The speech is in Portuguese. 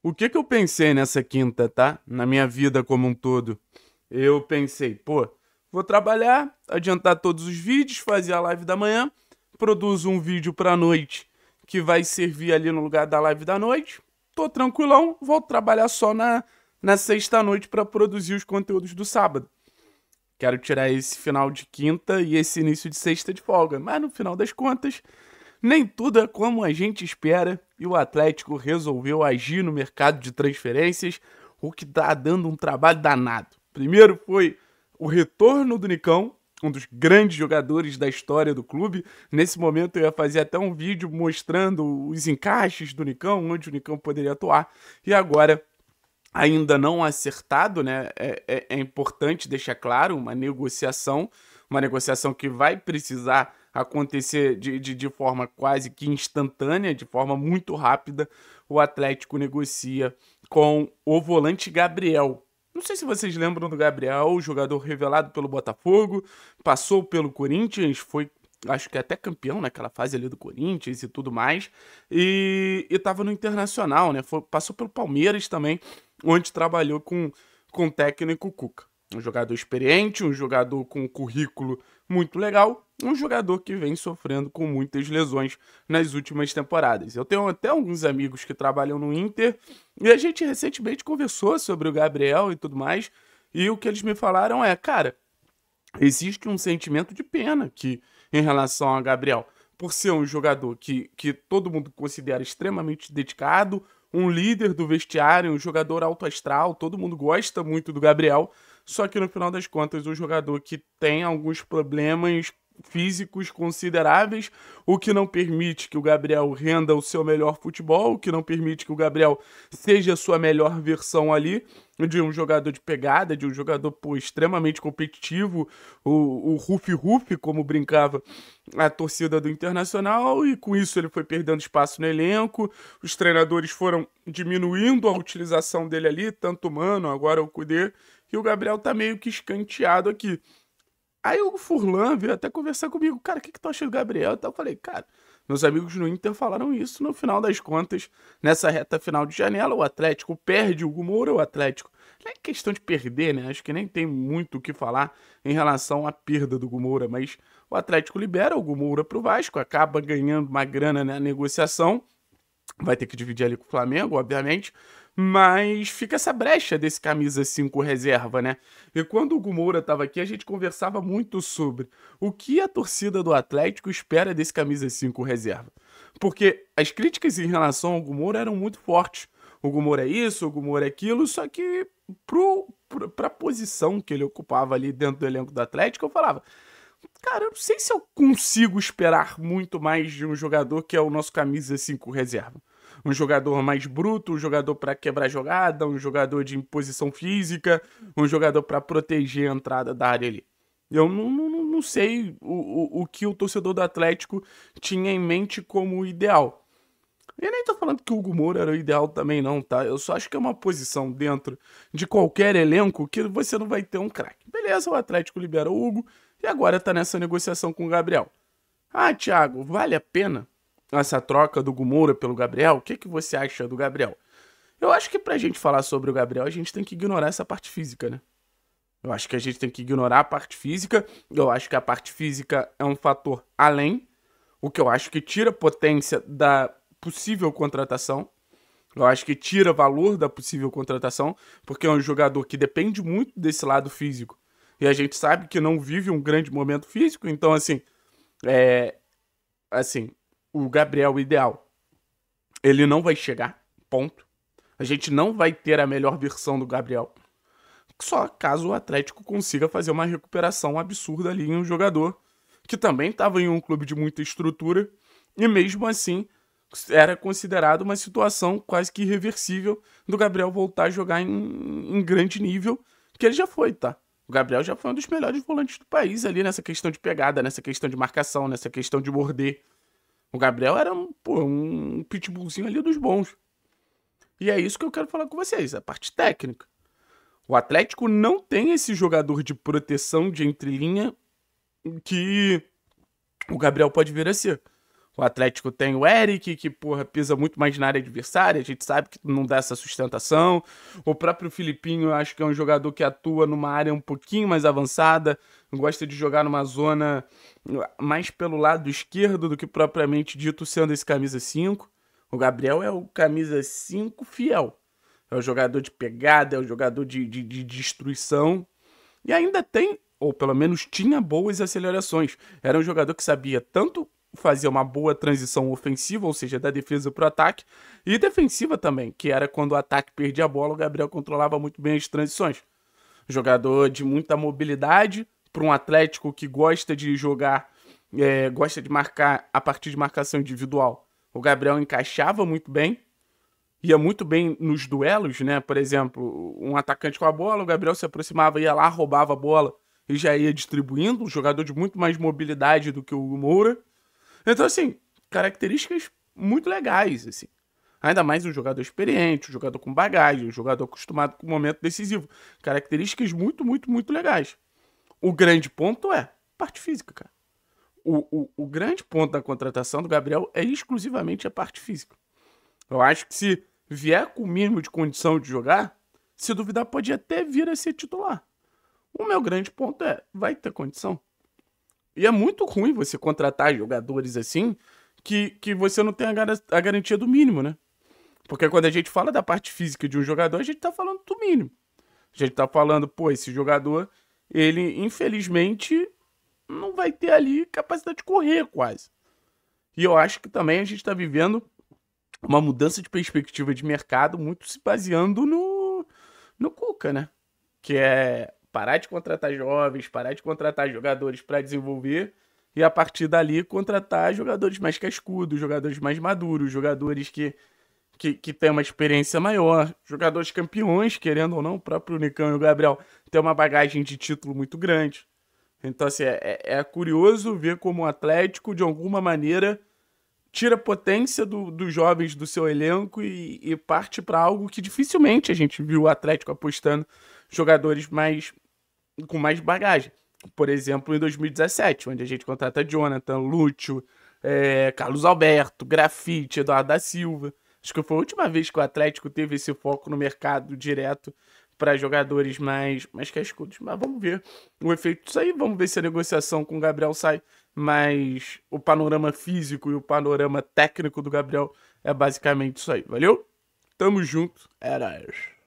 O que, que eu pensei nessa quinta, tá? Na minha vida como um todo. Eu pensei, pô, vou trabalhar, adiantar todos os vídeos, fazer a live da manhã, produzo um vídeo pra noite que vai servir ali no lugar da live da noite. Tô tranquilão, vou trabalhar só na, na sexta-noite para produzir os conteúdos do sábado. Quero tirar esse final de quinta e esse início de sexta de folga, mas no final das contas nem tudo é como a gente espera e o Atlético resolveu agir no mercado de transferências, o que está dando um trabalho danado. Primeiro foi o retorno do Nicão, um dos grandes jogadores da história do clube. Nesse momento eu ia fazer até um vídeo mostrando os encaixes do Nicão, onde o Nicão poderia atuar. E agora, ainda não acertado, né? É, é, é importante deixar claro uma negociação, uma negociação que vai precisar acontecer de, de, de forma quase que instantânea, de forma muito rápida, o Atlético negocia com o volante Gabriel. Não sei se vocês lembram do Gabriel, jogador revelado pelo Botafogo, passou pelo Corinthians, foi acho que até campeão naquela fase ali do Corinthians e tudo mais. E estava no Internacional, né? Foi, passou pelo Palmeiras também, onde trabalhou com, com o técnico Cuca. Um jogador experiente, um jogador com currículo muito legal, um jogador que vem sofrendo com muitas lesões nas últimas temporadas. Eu tenho até alguns amigos que trabalham no Inter e a gente recentemente conversou sobre o Gabriel e tudo mais, e o que eles me falaram é, cara, existe um sentimento de pena que em relação a Gabriel, por ser um jogador que, que todo mundo considera extremamente dedicado, um líder do vestiário, um jogador alto astral, todo mundo gosta muito do Gabriel, só que no final das contas, o jogador que tem alguns problemas físicos consideráveis, o que não permite que o Gabriel renda o seu melhor futebol, o que não permite que o Gabriel seja a sua melhor versão ali, de um jogador de pegada, de um jogador pô, extremamente competitivo, o, o Rufi Rufi, como brincava a torcida do Internacional, e com isso ele foi perdendo espaço no elenco, os treinadores foram diminuindo a utilização dele ali, tanto o Mano, agora o Kudê, e o Gabriel tá meio que escanteado aqui. Aí o Furlan veio até conversar comigo, cara, o que, que tu acha do Gabriel? Então eu falei, cara, meus amigos no Inter falaram isso. No final das contas, nessa reta final de janela, o Atlético perde o Moura, o Atlético. Não é questão de perder, né? Acho que nem tem muito o que falar em relação à perda do Gumoura mas o Atlético libera o Gumoura para o Vasco, acaba ganhando uma grana na negociação. Vai ter que dividir ali com o Flamengo, obviamente. Mas fica essa brecha desse camisa 5 reserva, né? E quando o Gumoura estava aqui, a gente conversava muito sobre o que a torcida do Atlético espera desse camisa 5 reserva. Porque as críticas em relação ao Gumoura eram muito fortes. O Gumoura é isso, o Gumoura é aquilo, só que pro, pro, pra posição que ele ocupava ali dentro do elenco do Atlético, eu falava, cara, eu não sei se eu consigo esperar muito mais de um jogador que é o nosso camisa 5 reserva um jogador mais bruto, um jogador para quebrar jogada, um jogador de imposição física, um jogador para proteger a entrada da área ali. Eu não, não, não sei o, o, o, que o torcedor do Atlético tinha em mente como ideal. Eu nem tô falando que o Hugo Moura era o ideal também, não, tá? Eu só acho que é uma posição dentro de qualquer elenco que você não vai ter um craque. Beleza, o Atlético libera o Hugo e agora tá nessa negociação com o Gabriel. Ah, Thiago, vale a pena? essa troca do Gumura pelo Gabriel, o que, que você acha do Gabriel? Eu acho que pra gente falar sobre o Gabriel, a gente tem que ignorar essa parte física, né? Eu acho que a gente tem que ignorar a parte física. Eu acho que a parte física é um fator além, o que eu acho que tira potência da possível contratação. Eu acho que tira valor da possível contratação, porque é um jogador que depende muito desse lado físico. E a gente sabe que não vive um grande momento físico, então assim, é assim, o Gabriel ideal, ele não vai chegar, ponto. A gente não vai ter a melhor versão do Gabriel. Só caso o Atlético consiga fazer uma recuperação absurda ali em um jogador que também estava em um clube de muita estrutura e mesmo assim era considerado uma situação quase que irreversível do Gabriel voltar a jogar em, em grande nível, que ele já foi, tá? O Gabriel já foi um dos melhores volantes do país ali nessa questão de pegada, nessa questão de marcação, nessa questão de morder. O Gabriel era pô, um pitbullzinho ali dos bons. E é isso que eu quero falar com vocês, a parte técnica. O Atlético não tem esse jogador de proteção de entrelinha que o Gabriel pode vir a ser. O Atlético tem o Eric, que, porra, pisa muito mais na área adversária, a gente sabe que não dá essa sustentação. O próprio Filipinho, eu acho que é um jogador que atua numa área um pouquinho mais avançada, gosta de jogar numa zona mais pelo lado esquerdo do que propriamente dito sendo esse camisa 5. O Gabriel é o camisa 5 fiel. É o jogador de pegada, é o jogador de, de, de destruição. E ainda tem, ou pelo menos tinha boas acelerações. Era um jogador que sabia tanto fazia uma boa transição ofensiva, ou seja, da defesa para o ataque, e defensiva também, que era quando o ataque perdia a bola, o Gabriel controlava muito bem as transições. Jogador de muita mobilidade, para um Atlético que gosta de jogar, é, gosta de marcar a partir de marcação individual. O Gabriel encaixava muito bem, ia muito bem nos duelos, né? Por exemplo, um atacante com a bola, o Gabriel se aproximava, ia lá, roubava a bola e já ia distribuindo. Um jogador de muito mais mobilidade do que o Moura. Então, assim, características muito legais, assim. Ainda mais um jogador experiente, um jogador com bagagem, um jogador acostumado com o momento decisivo. Características muito, muito, muito legais. O grande ponto é parte física, cara. O, o, o grande ponto da contratação do Gabriel é exclusivamente a parte física. Eu acho que se vier com o mínimo de condição de jogar, se duvidar, pode até vir a ser titular. O meu grande ponto é: vai ter condição? E é muito ruim você contratar jogadores assim que, que você não tem a, gar a garantia do mínimo, né? Porque quando a gente fala da parte física de um jogador, a gente tá falando do mínimo. A gente tá falando, pô, esse jogador, ele infelizmente não vai ter ali capacidade de correr quase. E eu acho que também a gente tá vivendo uma mudança de perspectiva de mercado muito se baseando no, no Cuca, né? Que é parar de contratar jovens, parar de contratar jogadores para desenvolver e a partir dali contratar jogadores mais cascudos, jogadores mais maduros, jogadores que, que, que têm uma experiência maior, jogadores campeões, querendo ou não, o próprio Nicão e o Gabriel têm uma bagagem de título muito grande. Então, assim, é, é, é curioso ver como o Atlético, de alguma maneira, tira a potência do, dos jovens do seu elenco e, e parte para algo que dificilmente a gente viu o Atlético apostando jogadores mais com mais bagagem. Por exemplo, em 2017, onde a gente contrata Jonathan, Lúcio, é, Carlos Alberto, Grafite, Eduardo da Silva. Acho que foi a última vez que o Atlético teve esse foco no mercado direto para jogadores mais, mais cascudos. Mas vamos ver o efeito disso aí. Vamos ver se a negociação com o Gabriel Sai mas o panorama físico e o panorama técnico do Gabriel é basicamente isso aí, valeu? Tamo junto, era. É